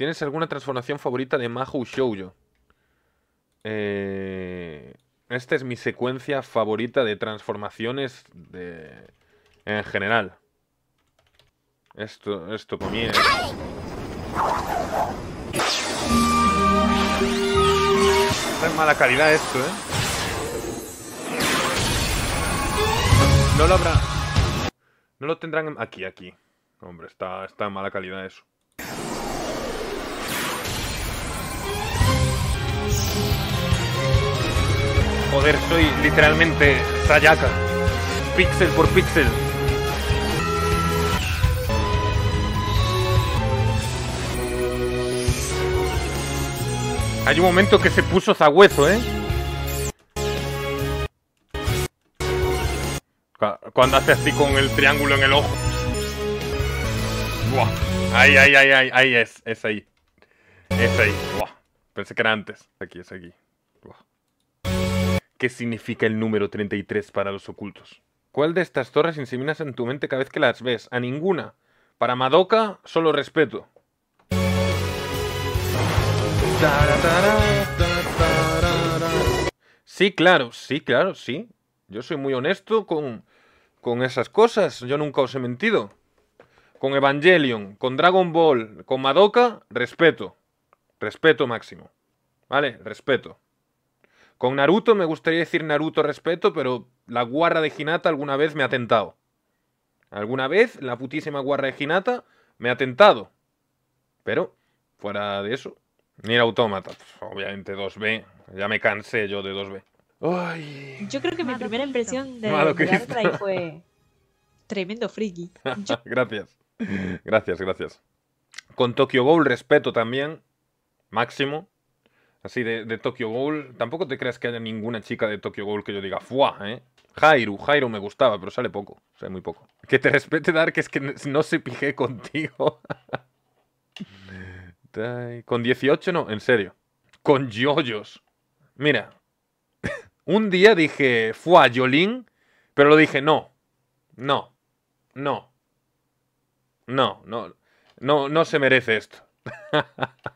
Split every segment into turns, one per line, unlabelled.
¿Tienes alguna transformación favorita de Mahu Shoujo? Eh, esta es mi secuencia favorita de transformaciones de, en general. Esto, esto comienza. Está en mala calidad esto, ¿eh? No lo habrá. No lo tendrán aquí, aquí. Hombre, está, está en mala calidad eso. Joder, soy literalmente Sayaka. Pixel por pixel. Hay un momento que se puso zagüezo, ¿eh? Cuando hace así con el triángulo en el ojo. Buah. Ay, ay, ay, ay, ahí es, es ahí. Es ahí. Buah. Pensé que era antes. Aquí, es aquí. ¿Qué significa el número 33 para los ocultos? ¿Cuál de estas torres inseminas en tu mente cada vez que las ves? A ninguna. Para Madoka, solo respeto. Sí, claro, sí, claro, sí. Yo soy muy honesto con, con esas cosas. Yo nunca os he mentido. Con Evangelion, con Dragon Ball, con Madoka, respeto. Respeto máximo. ¿Vale? Respeto. Con Naruto me gustaría decir Naruto respeto, pero la guarra de Hinata alguna vez me ha tentado. Alguna vez la putísima guarra de Hinata me ha tentado. Pero, fuera de eso, ni el autómata. Pues, obviamente 2B. Ya me cansé yo de 2B. Yo creo que mi primera impresión de, de fue tremendo friki. gracias. Gracias, gracias. Con Tokyo Bowl respeto también. Máximo así de, de, Tokyo Ghoul, tampoco te creas que haya ninguna chica de Tokyo Ghoul que yo diga, Fua, ¿eh? Jairo, Jairo me gustaba, pero sale poco, sale muy poco. Que te respete, Dark, es que no se pijé contigo. Con 18 no, en serio. Con yoyos. Mira, un día dije, fua Yolín, pero lo dije, no, no, no, no, no, no, no se merece esto.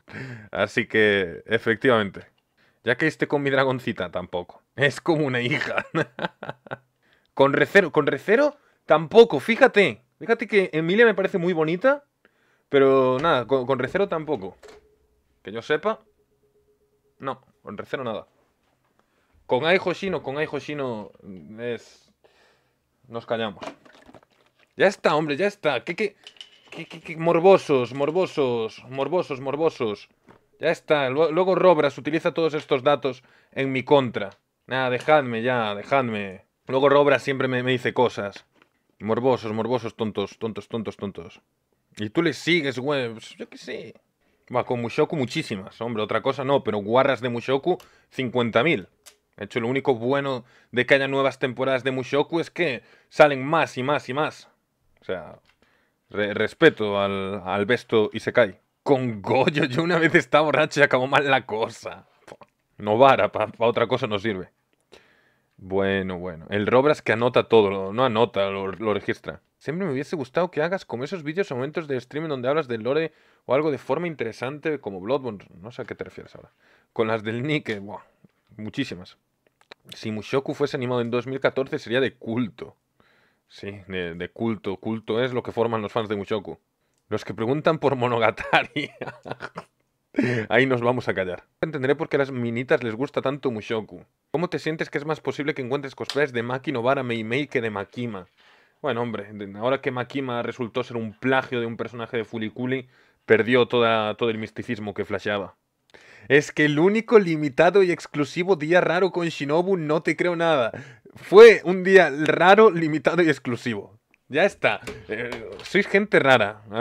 Así que, efectivamente. Ya que esté con mi dragoncita tampoco. Es como una hija. con recero, con recero tampoco, fíjate. Fíjate que Emilia me parece muy bonita, pero nada, con, recero tampoco. Que yo sepa. No, con recero nada. Con Ai Hoshino, con Ai Hoshino es... Nos callamos. Ya está, hombre, ya está. ¿Qué, qué? morbosos, morbosos, morbosos, morbosos. Ya está, luego Robras utiliza todos estos datos en mi contra. Nada, dejadme ya, dejadme. Luego Robras siempre me, dice cosas. Morbosos, morbosos, tontos, tontos, tontos, tontos. Y tú le sigues, güey, pues, yo qué sé. Va, con Mushoku muchísimas, hombre, otra cosa no, pero guarras de Mushoku, 50.000. De hecho, lo único bueno de que haya nuevas temporadas de Mushoku es que salen más y más y más. O sea, respeto al, al besto cae. Con Goyo, yo una vez estaba borracho y acabó mal la cosa. No vara, para otra cosa no sirve. Bueno, bueno. El Robras que anota todo, no anota, lo, registra. Siempre me hubiese gustado que hagas como esos vídeos o momentos de streaming donde hablas del lore o algo de forma interesante como Bloodborne. No sé a qué te refieres ahora. Con las del Nike, eh, muchísimas. Si Mushoku fuese animado en 2014 sería de culto. Sí, de, culto. Culto es lo que forman los fans de Mushoku. Los que preguntan por Monogatari. Ahí nos vamos a callar. Entenderé por qué a las minitas les gusta tanto Mushoku. ¿Cómo te sientes que es más posible que encuentres cosplays de Maki Novara Meimei que de Makima? Bueno, hombre, ahora que Makima resultó ser un plagio de un personaje de Fuliculi, perdió toda, todo el misticismo que flasheaba es que el único limitado y exclusivo día raro con Shinobu no te creo nada. Fue un día raro, limitado y exclusivo. Ya está. Eh, sois gente rara.